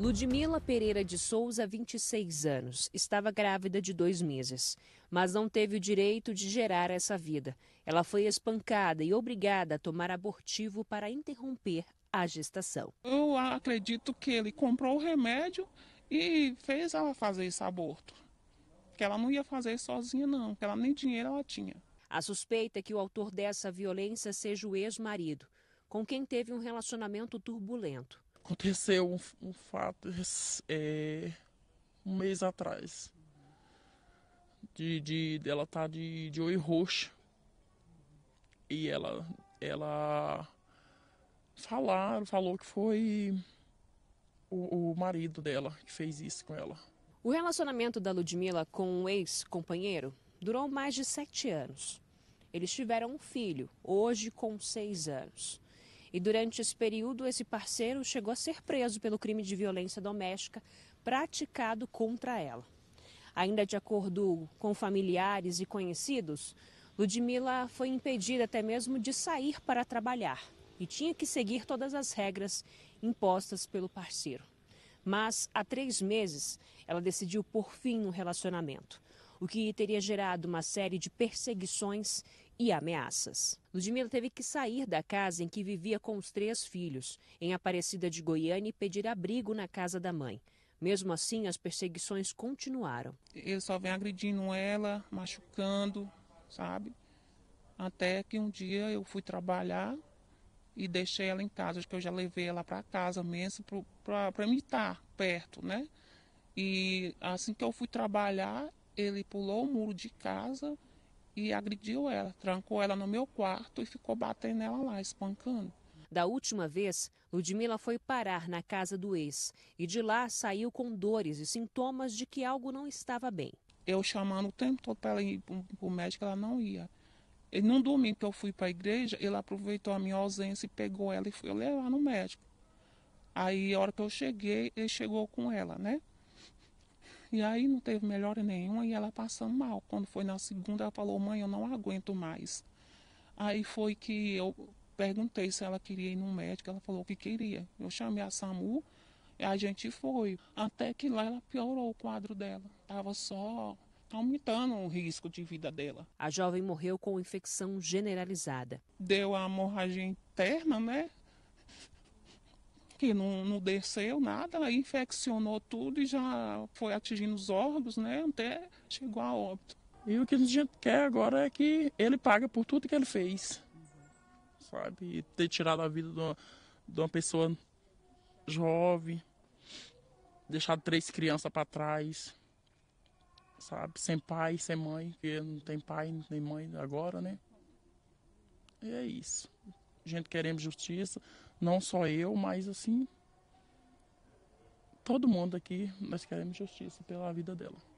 Ludmila Pereira de Souza, 26 anos, estava grávida de dois meses, mas não teve o direito de gerar essa vida. Ela foi espancada e obrigada a tomar abortivo para interromper a gestação. Eu acredito que ele comprou o remédio e fez ela fazer esse aborto. Que ela não ia fazer sozinha, não, que ela nem dinheiro ela tinha. A suspeita é que o autor dessa violência seja o ex-marido, com quem teve um relacionamento turbulento. Aconteceu um, um fato é, um mês atrás. De, de dela tá de, de oi roxo. E ela ela falaram, falou que foi o, o marido dela que fez isso com ela. O relacionamento da Ludmilla com um ex-companheiro durou mais de sete anos. Eles tiveram um filho, hoje com seis anos. E durante esse período, esse parceiro chegou a ser preso pelo crime de violência doméstica praticado contra ela. Ainda de acordo com familiares e conhecidos, Ludmila foi impedida até mesmo de sair para trabalhar e tinha que seguir todas as regras impostas pelo parceiro. Mas há três meses, ela decidiu por fim o relacionamento o que teria gerado uma série de perseguições e ameaças. Ludmila teve que sair da casa em que vivia com os três filhos, em Aparecida de Goiânia, e pedir abrigo na casa da mãe. Mesmo assim, as perseguições continuaram. Ele só vem agredindo ela, machucando, sabe? Até que um dia eu fui trabalhar e deixei ela em casa, acho que eu já levei ela para casa mesmo, para me estar perto, né? E assim que eu fui trabalhar, ele pulou o muro de casa e agrediu ela, trancou ela no meu quarto e ficou batendo nela lá, espancando. Da última vez, Ludmila foi parar na casa do ex e de lá saiu com dores e sintomas de que algo não estava bem. Eu chamando o tempo todo para ela ir para o médico, ela não ia. E num domingo que eu fui para a igreja, ele aproveitou a minha ausência e pegou ela e foi levar no médico. Aí, a hora que eu cheguei, ele chegou com ela, né? E aí não teve melhora nenhuma e ela passando mal. Quando foi na segunda, ela falou: mãe, eu não aguento mais. Aí foi que eu perguntei se ela queria ir no médico. Ela falou que queria. Eu chamei a SAMU e a gente foi. Até que lá ela piorou o quadro dela. Tava só aumentando o risco de vida dela. A jovem morreu com infecção generalizada. Deu a hemorragia interna, né? que não, não desceu nada, aí infeccionou tudo e já foi atingindo os órgãos, né? Até chegou a óbito. E o que a gente quer agora é que ele paga por tudo que ele fez. Sabe? E ter tirado a vida de uma, de uma pessoa jovem, deixado três crianças para trás, sabe? Sem pai, sem mãe, porque não tem pai nem mãe agora, né? E é isso gente queremos justiça, não só eu, mas assim todo mundo aqui nós queremos justiça pela vida dela.